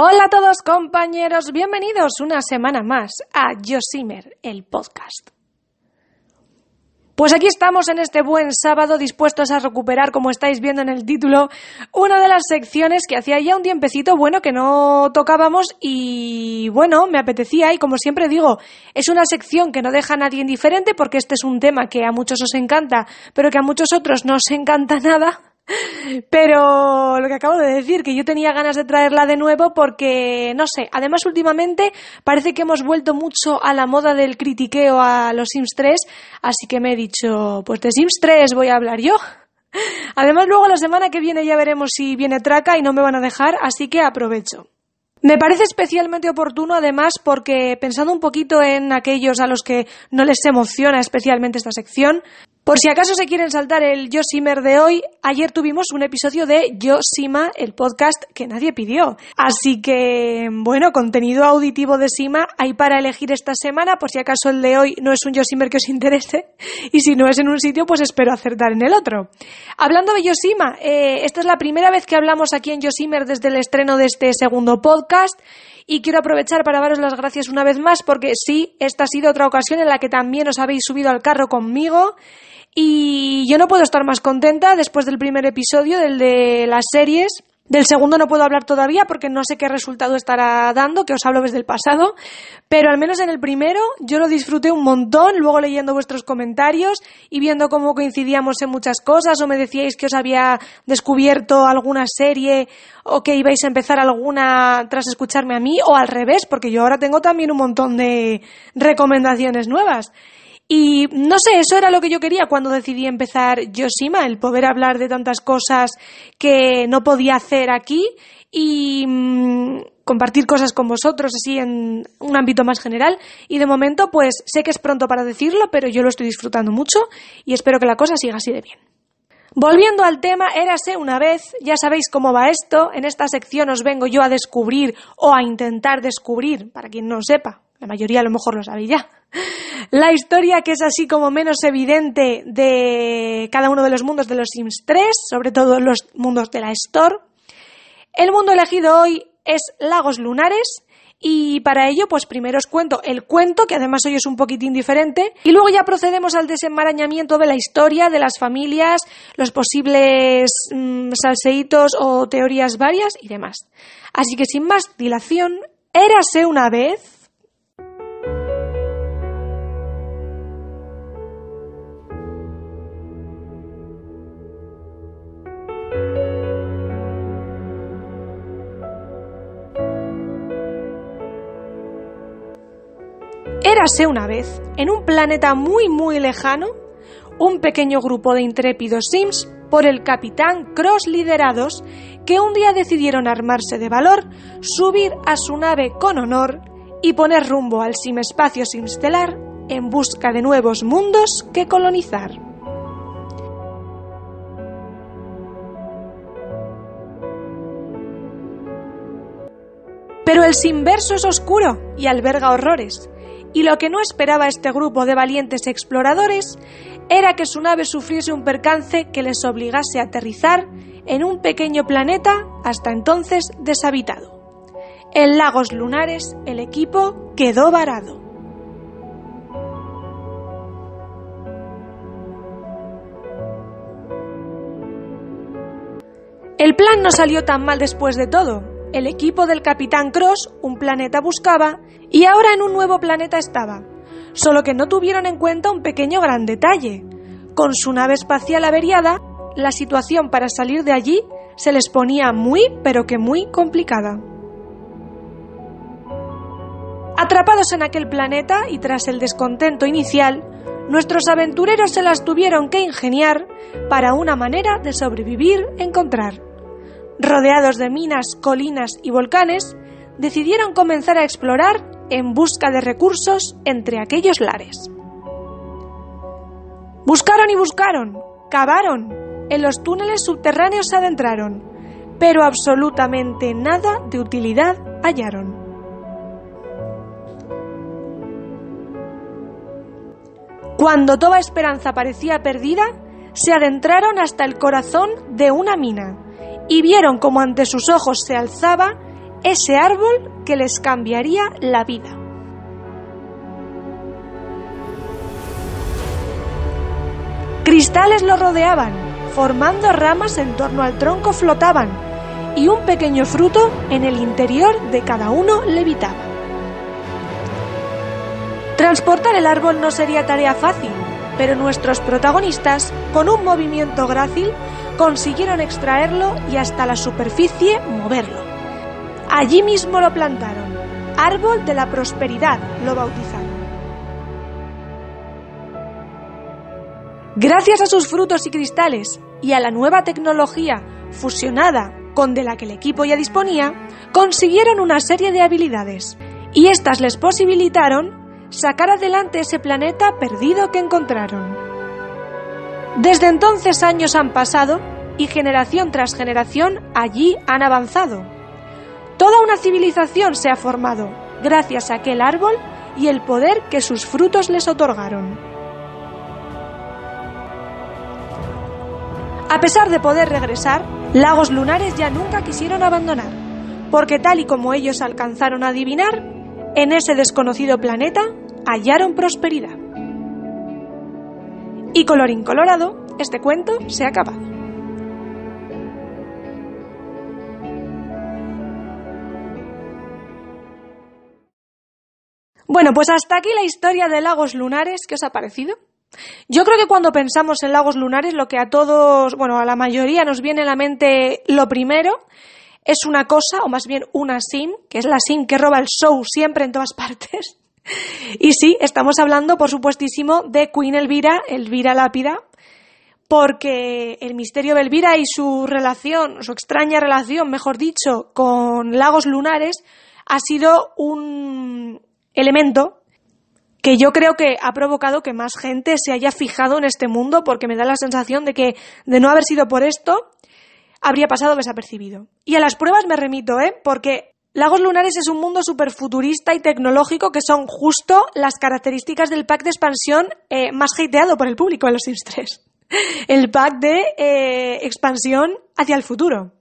Hola a todos compañeros, bienvenidos una semana más a Josimer, el podcast. Pues aquí estamos en este buen sábado dispuestos a recuperar, como estáis viendo en el título, una de las secciones que hacía ya un tiempecito, bueno, que no tocábamos y bueno, me apetecía y como siempre digo, es una sección que no deja a nadie indiferente porque este es un tema que a muchos os encanta, pero que a muchos otros no os encanta nada. Pero lo que acabo de decir, que yo tenía ganas de traerla de nuevo porque, no sé, además últimamente parece que hemos vuelto mucho a la moda del critiqueo a los Sims 3, así que me he dicho, pues de Sims 3 voy a hablar yo. Además luego la semana que viene ya veremos si viene traca y no me van a dejar, así que aprovecho. Me parece especialmente oportuno, además, porque pensando un poquito en aquellos a los que no les emociona especialmente esta sección, por si acaso se quieren saltar el Yosimer de hoy, ayer tuvimos un episodio de Yoshima, el podcast que nadie pidió. Así que, bueno, contenido auditivo de Sima hay para elegir esta semana, por si acaso el de hoy no es un Yosimer que os interese. Y si no es en un sitio, pues espero acertar en el otro. Hablando de Yoshima, eh, esta es la primera vez que hablamos aquí en Yosimer desde el estreno de este segundo podcast. Y quiero aprovechar para daros las gracias una vez más porque sí, esta ha sido otra ocasión en la que también os habéis subido al carro conmigo. Y yo no puedo estar más contenta después del primer episodio, del de las series. Del segundo no puedo hablar todavía porque no sé qué resultado estará dando, que os hablo desde el pasado, pero al menos en el primero yo lo disfruté un montón, luego leyendo vuestros comentarios y viendo cómo coincidíamos en muchas cosas o me decíais que os había descubierto alguna serie o que ibais a empezar alguna tras escucharme a mí o al revés, porque yo ahora tengo también un montón de recomendaciones nuevas. Y no sé, eso era lo que yo quería cuando decidí empezar Yoshima, el poder hablar de tantas cosas que no podía hacer aquí y mm, compartir cosas con vosotros así en un ámbito más general. Y de momento, pues sé que es pronto para decirlo, pero yo lo estoy disfrutando mucho y espero que la cosa siga así de bien. Volviendo al tema, érase una vez, ya sabéis cómo va esto, en esta sección os vengo yo a descubrir o a intentar descubrir, para quien no lo sepa, la mayoría a lo mejor lo sabe ya, la historia que es así como menos evidente de cada uno de los mundos de los Sims 3, sobre todo los mundos de la Store. El mundo elegido hoy es Lagos Lunares, y para ello, pues primero os cuento el cuento, que además hoy es un poquitín diferente, y luego ya procedemos al desenmarañamiento de la historia, de las familias, los posibles mm, salseitos o teorías varias y demás. Así que sin más dilación, érase una vez. una vez, en un planeta muy muy lejano, un pequeño grupo de intrépidos Sims por el capitán Cross liderados que un día decidieron armarse de valor, subir a su nave con honor y poner rumbo al simespacio Simstelar en busca de nuevos mundos que colonizar. Pero el Simverso es oscuro y alberga horrores y lo que no esperaba este grupo de valientes exploradores era que su nave sufriese un percance que les obligase a aterrizar en un pequeño planeta hasta entonces deshabitado. En Lagos Lunares el equipo quedó varado. El plan no salió tan mal después de todo, el equipo del capitán Cross un planeta buscaba y ahora en un nuevo planeta estaba, solo que no tuvieron en cuenta un pequeño gran detalle. Con su nave espacial averiada, la situación para salir de allí se les ponía muy, pero que muy complicada. Atrapados en aquel planeta y tras el descontento inicial, nuestros aventureros se las tuvieron que ingeniar para una manera de sobrevivir, encontrar rodeados de minas, colinas y volcanes, decidieron comenzar a explorar en busca de recursos entre aquellos lares. Buscaron y buscaron, cavaron, en los túneles subterráneos se adentraron, pero absolutamente nada de utilidad hallaron. Cuando toda esperanza parecía perdida, se adentraron hasta el corazón de una mina y vieron como ante sus ojos se alzaba ese árbol que les cambiaría la vida. Cristales lo rodeaban, formando ramas en torno al tronco flotaban y un pequeño fruto en el interior de cada uno levitaba. Transportar el árbol no sería tarea fácil, pero nuestros protagonistas, con un movimiento grácil, consiguieron extraerlo y hasta la superficie moverlo. Allí mismo lo plantaron. Árbol de la Prosperidad lo bautizaron. Gracias a sus frutos y cristales y a la nueva tecnología fusionada con de la que el equipo ya disponía, consiguieron una serie de habilidades y estas les posibilitaron sacar adelante ese planeta perdido que encontraron. Desde entonces años han pasado y generación tras generación allí han avanzado. Toda una civilización se ha formado gracias a aquel árbol y el poder que sus frutos les otorgaron. A pesar de poder regresar, Lagos Lunares ya nunca quisieron abandonar, porque tal y como ellos alcanzaron a adivinar, en ese desconocido planeta hallaron prosperidad. Y colorín colorado, este cuento se ha acabado. Bueno, pues hasta aquí la historia de lagos lunares. ¿Qué os ha parecido? Yo creo que cuando pensamos en lagos lunares, lo que a todos, bueno, a la mayoría nos viene a la mente lo primero es una cosa, o más bien una sim, que es la sim que roba el show siempre en todas partes. Y sí, estamos hablando, por supuestísimo, de Queen Elvira, Elvira Lápida, porque el misterio de Elvira y su relación, su extraña relación, mejor dicho, con lagos lunares, ha sido un elemento que yo creo que ha provocado que más gente se haya fijado en este mundo, porque me da la sensación de que, de no haber sido por esto, habría pasado desapercibido. Y a las pruebas me remito, ¿eh? porque Lagos Lunares es un mundo futurista y tecnológico que son justo las características del pack de expansión eh, más hateado por el público en los Sims 3. El pack de eh, expansión hacia el futuro.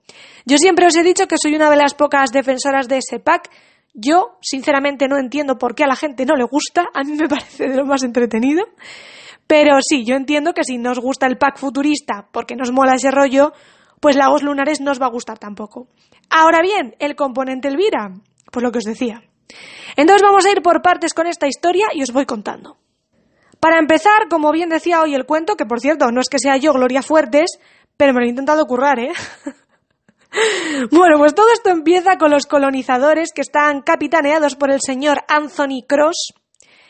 Yo siempre os he dicho que soy una de las pocas defensoras de ese pack. Yo, sinceramente, no entiendo por qué a la gente no le gusta. A mí me parece de lo más entretenido. Pero sí, yo entiendo que si no os gusta el pack futurista porque nos mola ese rollo, pues Lagos Lunares no os va a gustar tampoco. Ahora bien, el componente Elvira, pues lo que os decía. Entonces vamos a ir por partes con esta historia y os voy contando. Para empezar, como bien decía hoy el cuento, que por cierto, no es que sea yo Gloria Fuertes, pero me lo he intentado currar, ¿eh? bueno, pues todo esto empieza con los colonizadores que están capitaneados por el señor Anthony Cross.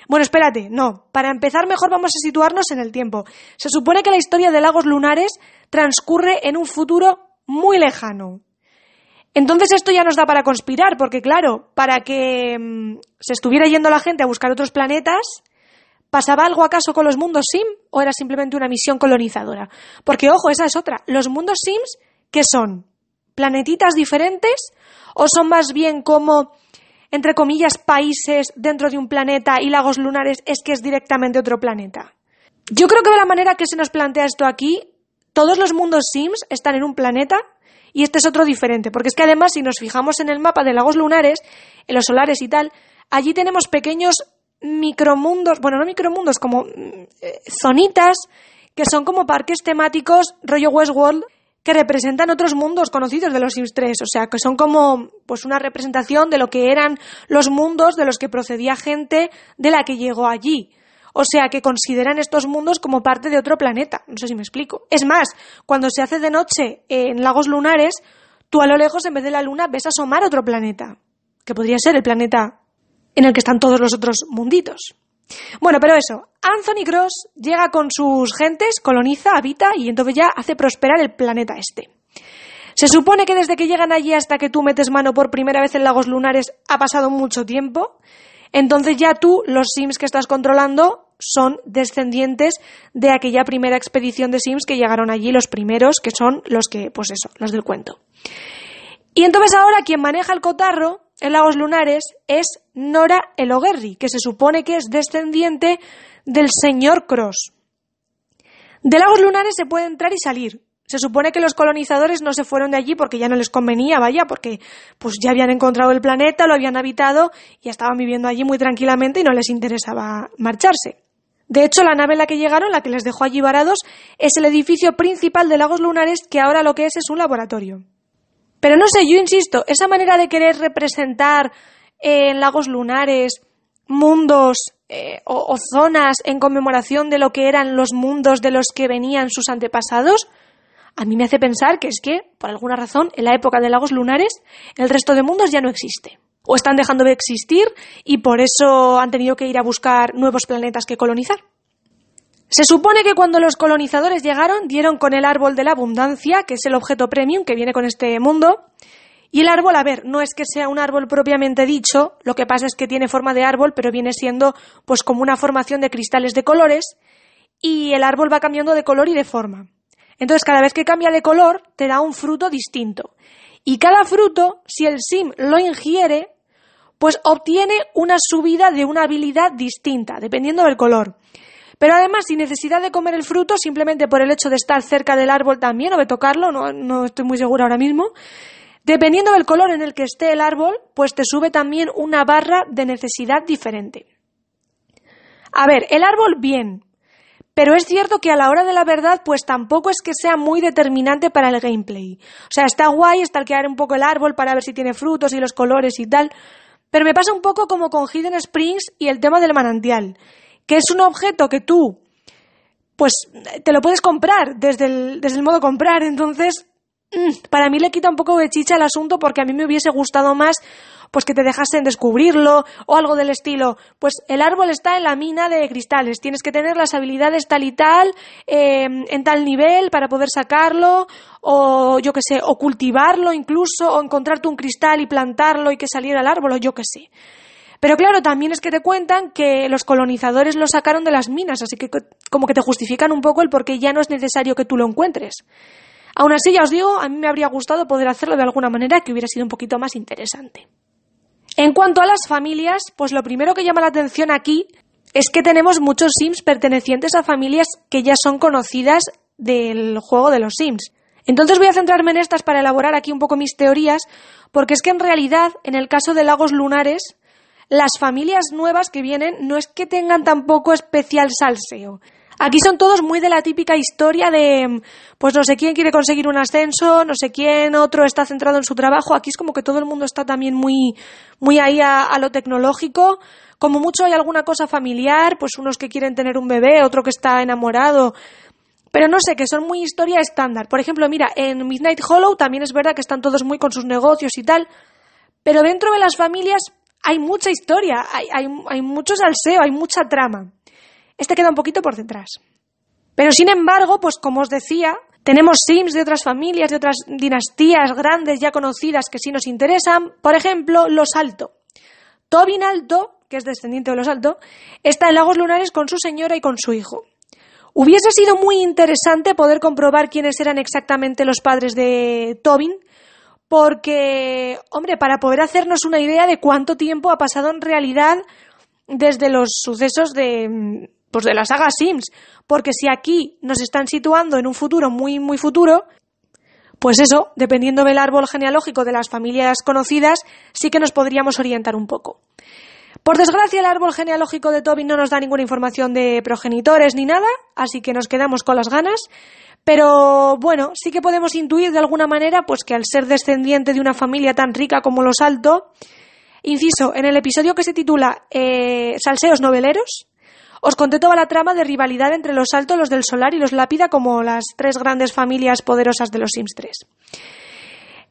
Bueno, espérate, no. Para empezar, mejor vamos a situarnos en el tiempo. Se supone que la historia de Lagos Lunares transcurre en un futuro muy lejano. Entonces esto ya nos da para conspirar, porque claro, para que mm, se estuviera yendo la gente a buscar otros planetas, ¿pasaba algo acaso con los mundos sim o era simplemente una misión colonizadora? Porque ojo, esa es otra. ¿Los mundos sims qué son? ¿Planetitas diferentes o son más bien como entre comillas, países dentro de un planeta y lagos lunares es que es directamente otro planeta. Yo creo que de la manera que se nos plantea esto aquí, todos los mundos Sims están en un planeta y este es otro diferente, porque es que además si nos fijamos en el mapa de lagos lunares, en los solares y tal, allí tenemos pequeños micromundos, bueno, no micromundos, como mm, zonitas que son como parques temáticos rollo Westworld que representan otros mundos conocidos de los Sims 3, o sea, que son como pues una representación de lo que eran los mundos de los que procedía gente de la que llegó allí. O sea que consideran estos mundos como parte de otro planeta. No sé si me explico. Es más, cuando se hace de noche en lagos lunares, tú a lo lejos, en vez de la luna, ves asomar otro planeta, que podría ser el planeta en el que están todos los otros munditos. Bueno, pero eso, Anthony Cross llega con sus gentes, coloniza, habita y entonces ya hace prosperar el planeta este. Se supone que desde que llegan allí hasta que tú metes mano por primera vez en lagos lunares ha pasado mucho tiempo, entonces ya tú, los Sims que estás controlando, son descendientes de aquella primera expedición de Sims que llegaron allí los primeros, que son los que, pues eso, los del cuento. Y entonces ahora quien maneja el cotarro en Lagos Lunares es Nora Eloguerri, que se supone que es descendiente del señor Cross. De Lagos Lunares se puede entrar y salir, se supone que los colonizadores no se fueron de allí porque ya no les convenía, vaya, porque pues ya habían encontrado el planeta, lo habían habitado, y estaban viviendo allí muy tranquilamente y no les interesaba marcharse. De hecho, la nave en la que llegaron, la que les dejó allí varados, es el edificio principal de Lagos Lunares, que ahora lo que es es un laboratorio. Pero no sé, yo insisto, esa manera de querer representar eh, en Lagos Lunares mundos eh, o zonas en conmemoración de lo que eran los mundos de los que venían sus antepasados, a mí me hace pensar que es que, por alguna razón, en la época de lagos lunares, el resto de mundos ya no existe. O están dejando de existir y por eso han tenido que ir a buscar nuevos planetas que colonizar. Se supone que cuando los colonizadores llegaron, dieron con el árbol de la abundancia, que es el objeto premium que viene con este mundo. Y el árbol, a ver, no es que sea un árbol propiamente dicho, lo que pasa es que tiene forma de árbol, pero viene siendo pues como una formación de cristales de colores, y el árbol va cambiando de color y de forma. Entonces, cada vez que cambia de color, te da un fruto distinto. Y cada fruto, si el sim lo ingiere, pues obtiene una subida de una habilidad distinta, dependiendo del color. Pero además, sin necesidad de comer el fruto, simplemente por el hecho de estar cerca del árbol también o de tocarlo, no, estoy muy segura ahora mismo, dependiendo del color en el que esté el árbol, pues te sube también una barra de necesidad diferente. A ver, el árbol bien, pero es cierto que a la hora de la verdad, pues tampoco es que sea muy determinante para el gameplay. O sea, está guay stalkear un poco el árbol para ver si tiene frutos y los colores y tal. Pero me pasa un poco como con Hidden Springs y el tema del manantial, que es un objeto que tú, pues te lo puedes comprar desde el, desde el modo comprar. Entonces, mm, para mí le quita un poco de chicha al asunto porque a mí me hubiese gustado más pues que te dejasen descubrirlo o algo del estilo, pues el árbol está en la mina de cristales, tienes que tener las habilidades tal y tal, em, en tal nivel para poder sacarlo o yo que sé, o cultivarlo incluso o encontrarte un cristal y plantarlo y que saliera el árbol o yo qué sé. Pero claro, también es que te cuentan que los colonizadores lo sacaron de las minas, así que como que te justifican un poco el por qué ya no es necesario que tú lo encuentres. Aún así, ya os digo, a mí me habría gustado poder hacerlo de alguna manera que hubiera sido un poquito más interesante. En cuanto a las familias, pues lo primero que llama la atención aquí es que tenemos muchos Sims pertenecientes a familias que ya son conocidas del juego de los Sims. Entonces voy a centrarme en estas para elaborar aquí un poco mis teorías, porque es que en realidad, en el caso de lagos lunares, las familias nuevas que vienen no es que tengan tampoco especial salseo. Aquí son todos muy de la típica historia de, mm, pues no sé quién quiere conseguir un ascenso, no sé quién, otro está centrado en su trabajo. Aquí es como que todo el mundo está también muy, muy ahí a, lo tecnológico. Como mucho hay alguna cosa familiar, pues unos que quieren tener un bebé, otro que está enamorado. Pero no sé, que son muy historia estándar. Por ejemplo, mira, en Midnight Hollow también es verdad que están todos muy con sus negocios y tal. Pero dentro de las familias hay mucha historia, hay, hay, hay mucho salseo, hay mucha trama. Este queda un poquito por detrás. Pero sin embargo, pues como os decía, tenemos sims de otras familias, de otras dinastías grandes ya conocidas que sí nos interesan. Por ejemplo, los Alto. Tobin Alto, que es descendiente de los Alto, está en Lagos Lunares con su señora y con su hijo. Hubiese sido muy interesante poder comprobar quiénes eran exactamente los padres de Tobin, porque, hombre, para poder hacernos una idea de cuánto tiempo ha pasado en realidad desde los sucesos de, pues de la saga Sims, porque si aquí nos están situando en un futuro muy, muy futuro, pues eso, dependiendo del árbol genealógico de las familias conocidas, sí que nos podríamos orientar un poco. Por desgracia, el árbol genealógico de Toby no nos da ninguna información de progenitores ni nada, así que nos quedamos con las ganas. Pero bueno, sí que podemos intuir de alguna manera pues que al ser descendiente de una familia tan rica como los Alto, inciso, en el episodio que se titula eh, Salseos noveleros, os conté toda la trama de rivalidad entre los Altos, los del Solar y los Lápida como las tres grandes familias poderosas de los Sims 3.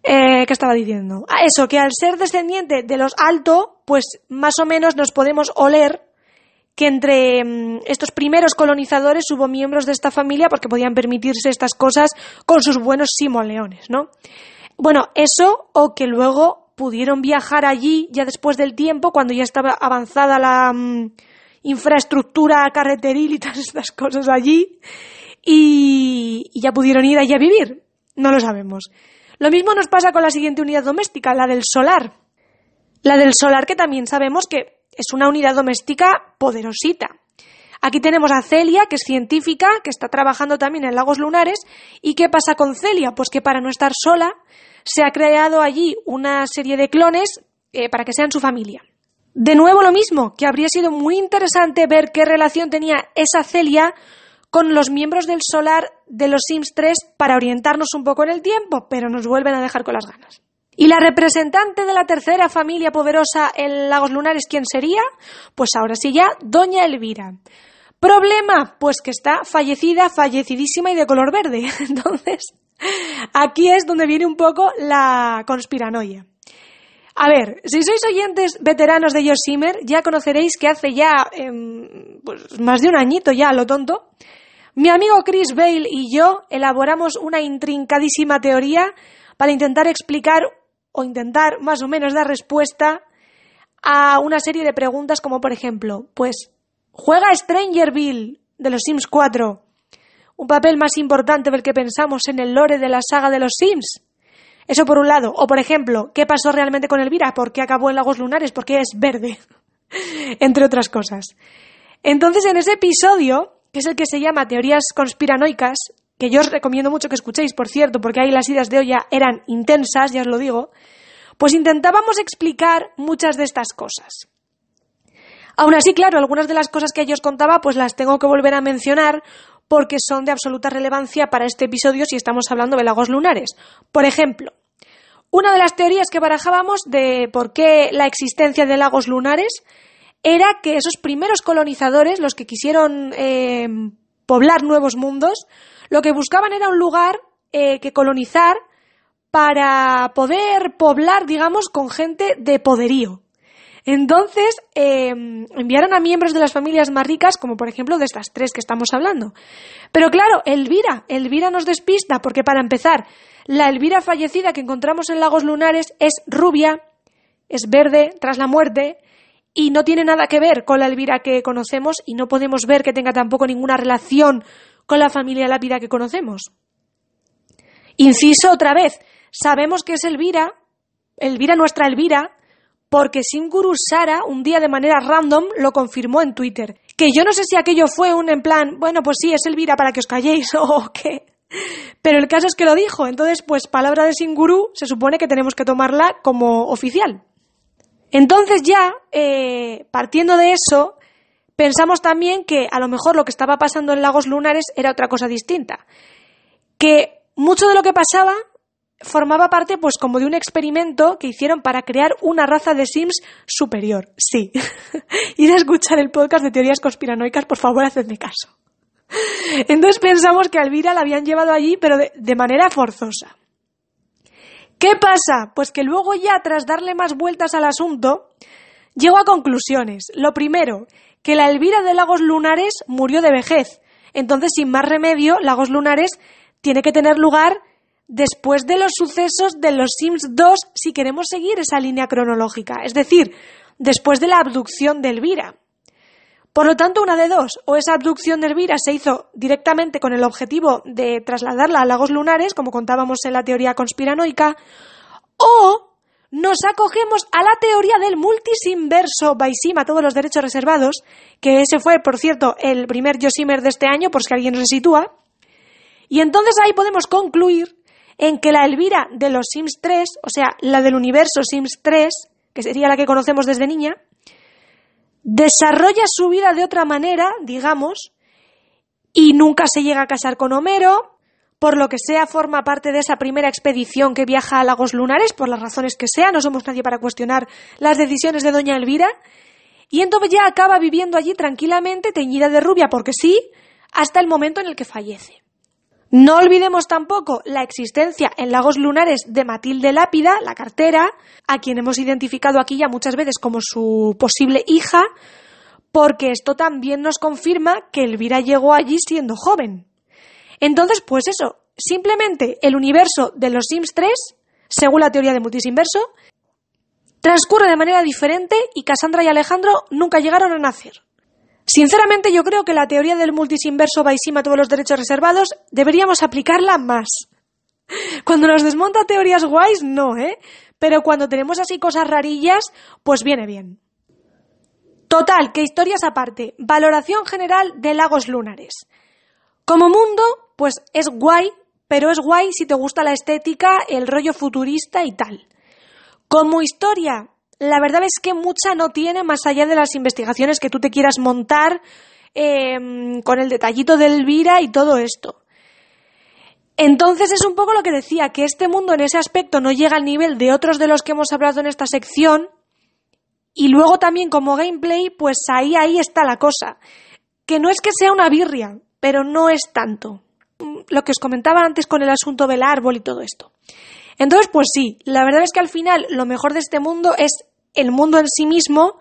Eh, ¿Qué estaba diciendo? Ah, eso, que al ser descendiente de los Alto, pues más o menos nos podemos oler que entre mm, estos primeros colonizadores hubo miembros de esta familia porque podían permitirse estas cosas con sus buenos simoleones, ¿no? Bueno, eso o que luego pudieron viajar allí ya después del tiempo, cuando ya estaba avanzada la... Mm, infraestructura carreteril y todas estas cosas allí y, ya pudieron ir allí a vivir. No lo sabemos. Lo mismo nos pasa con la siguiente unidad doméstica, la del solar. La del solar que también sabemos que es una unidad doméstica poderosita. Aquí tenemos a Celia, que es científica, que está trabajando también en lagos lunares. ¿Y qué pasa con Celia? Pues que para no estar sola, se ha creado allí una serie de clones eh, para que sean su familia. De nuevo lo mismo, que habría sido muy interesante ver qué relación tenía esa Celia con los miembros del solar de los Sims 3 para orientarnos un poco en el tiempo, pero nos vuelven a dejar con las ganas. ¿Y la representante de la tercera familia poderosa en Lagos Lunares quién sería? Pues ahora sí ya, Doña Elvira. ¿Problema? Pues que está fallecida, fallecidísima y de color verde. Entonces, aquí es donde viene un poco la conspiranoia. A ver, si sois oyentes veteranos de George Simmer ya conoceréis que hace ya em, pues más de un añito ya, lo tonto, mi amigo Chris Bale y yo elaboramos una intrincadísima teoría para intentar explicar o intentar más o menos dar respuesta a una serie de preguntas como por ejemplo, pues, ¿juega Bill de los Sims 4 un papel más importante del que pensamos en el lore de la saga de los Sims? Eso por un lado. O por ejemplo, ¿qué pasó realmente con Elvira? ¿Por qué acabó en Lagos Lunares? ¿Por qué es verde? Entre otras cosas. Entonces, en ese episodio, que es el que se llama Teorías conspiranoicas, que yo os recomiendo mucho que escuchéis, por cierto, porque ahí las ideas de olla eran intensas, ya os lo digo, pues intentábamos explicar muchas de estas cosas. Aún así, claro, algunas de las cosas que yo os contaba, pues las tengo que volver a mencionar porque son de absoluta relevancia para este episodio si estamos hablando de lagos lunares. Por ejemplo, una de las teorías que barajábamos de por qué la existencia de lagos lunares era que esos primeros colonizadores, los que quisieron eh, poblar nuevos mundos, lo que buscaban era un lugar eh, que colonizar para poder poblar, digamos, con gente de poderío. Entonces, eh, enviaron a miembros de las familias más ricas, como por ejemplo de estas tres que estamos hablando. Pero claro, Elvira, Elvira nos despista, porque para empezar, la Elvira fallecida que encontramos en Lagos Lunares es rubia, es verde tras la muerte, y no tiene nada que ver con la Elvira que conocemos y no podemos ver que tenga tampoco ninguna relación con la familia lápida que conocemos. Inciso otra vez, sabemos que es Elvira, Elvira nuestra Elvira, porque Singuru Sara un día de manera random lo confirmó en Twitter. Que yo no sé si aquello fue un en plan, bueno, pues sí, es Elvira para que os calléis o qué. Pero el caso es que lo dijo, entonces pues palabra de Singuru, se supone que tenemos que tomarla como oficial. Entonces ya, eh, partiendo de eso, pensamos también que a lo mejor lo que estaba pasando en Lagos Lunares era otra cosa distinta. Que mucho de lo que pasaba formaba parte pues como de un experimento que hicieron para crear una raza de Sims superior. Sí. Ir a escuchar el podcast de teorías conspiranoicas, por favor, hacedme caso. Entonces pensamos que a Elvira la habían llevado allí, pero de, manera forzosa. ¿Qué pasa? Pues que luego ya, tras darle más vueltas al asunto, llego a conclusiones. Lo primero, que la Elvira de Lagos Lunares murió de vejez. Entonces, sin más remedio, Lagos Lunares tiene que tener lugar después de los sucesos de los Sims 2 si queremos seguir esa línea cronológica, es decir, después de la abducción de Elvira. Por lo tanto, una de dos, o esa abducción de Elvira se hizo directamente con el objetivo de trasladarla a lagos lunares, como contábamos en la teoría conspiranoica, o nos acogemos a la teoría del multisimverso by Sima, todos los derechos reservados, que ese fue, por cierto, el primer Yosimer de este año, por si alguien se sitúa. Y entonces ahí podemos concluir en que la Elvira de los Sims 3, o sea, la del universo Sims 3, que sería la que conocemos desde niña, desarrolla su vida de otra manera, digamos, y nunca se llega a casar con Homero, por lo que sea forma parte de esa primera expedición que viaja a Lagos Lunares, por las razones que sea, no somos nadie para cuestionar las decisiones de Doña Elvira, y entonces ya acaba viviendo allí tranquilamente, teñida de rubia, porque sí, hasta el momento en el que fallece. No olvidemos tampoco la existencia en lagos lunares de Matilde Lápida, la cartera, a quien hemos identificado aquí ya muchas veces como su posible hija, porque esto también nos confirma que Elvira llegó allí siendo joven. Entonces, pues eso, simplemente el universo de los Sims 3, según la teoría de Mutis inverso, transcurre de manera diferente y Cassandra y Alejandro nunca llegaron a nacer. Sinceramente, yo creo que la teoría del va inverso baisima todos los derechos reservados deberíamos aplicarla más. Cuando nos desmonta teorías guays, no, ¿eh? Pero cuando tenemos así cosas rarillas, pues viene bien. Total, que historias aparte. Valoración general de lagos lunares. Como mundo, pues es guay, pero es guay si te gusta la estética, el rollo futurista y tal. Como historia, la verdad es que mucha no tiene más allá de las investigaciones que tú te quieras montar em, con el detallito de Elvira y todo esto. Entonces es un poco lo que decía, que este mundo en ese aspecto no llega al nivel de otros de los que hemos hablado en esta sección. Y luego también como gameplay, pues ahí, ahí está la cosa. Que no es que sea una birria, pero no es tanto. Lo que os comentaba antes con el asunto del árbol y todo esto. Entonces, pues sí, la verdad es que al final lo mejor de este mundo es el mundo en sí mismo,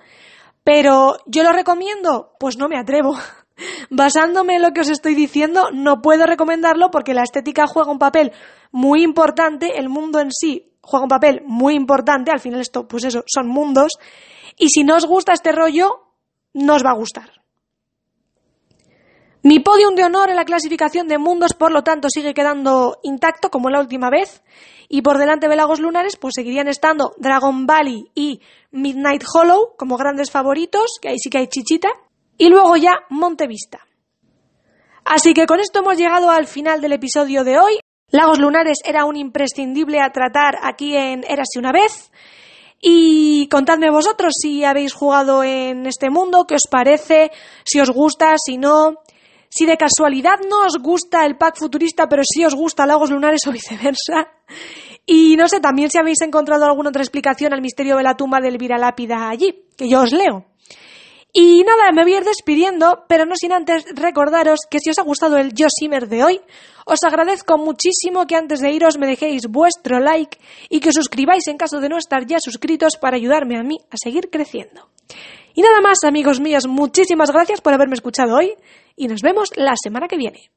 pero yo lo recomiendo, pues no me atrevo. Basándome en lo que os estoy diciendo, no puedo recomendarlo porque la estética juega un papel muy importante, el mundo en sí juega un papel muy importante, al final esto, pues eso, son mundos, y si no os gusta este rollo, no os va a gustar. Mi podium de honor en la clasificación de mundos, por lo tanto, sigue quedando intacto como la última vez. Y por delante de Lagos Lunares, pues seguirían estando Dragon Valley y Midnight Hollow como grandes favoritos, que ahí sí que hay chichita. Y luego ya Montevista. Así que con esto hemos llegado al final del episodio de hoy. Lagos Lunares era un imprescindible a tratar aquí en Érase una vez. Y contadme vosotros si habéis jugado en este mundo, qué os parece, si os gusta, si no. Si de casualidad no os gusta el pack futurista, pero sí os gusta Lagos Lunares o viceversa. Y no sé, también si habéis encontrado alguna otra explicación al misterio de la tumba de Elvira Lápida allí, que yo os leo. Y nada, me voy a ir despidiendo, pero no sin antes recordaros que si os ha gustado el Yo Simmer de hoy, os agradezco muchísimo que antes de iros me dejéis vuestro like y que os suscribáis en caso de no estar ya suscritos para ayudarme a mí a seguir creciendo. Y nada más, amigos míos, muchísimas gracias por haberme escuchado hoy y nos vemos la semana que viene.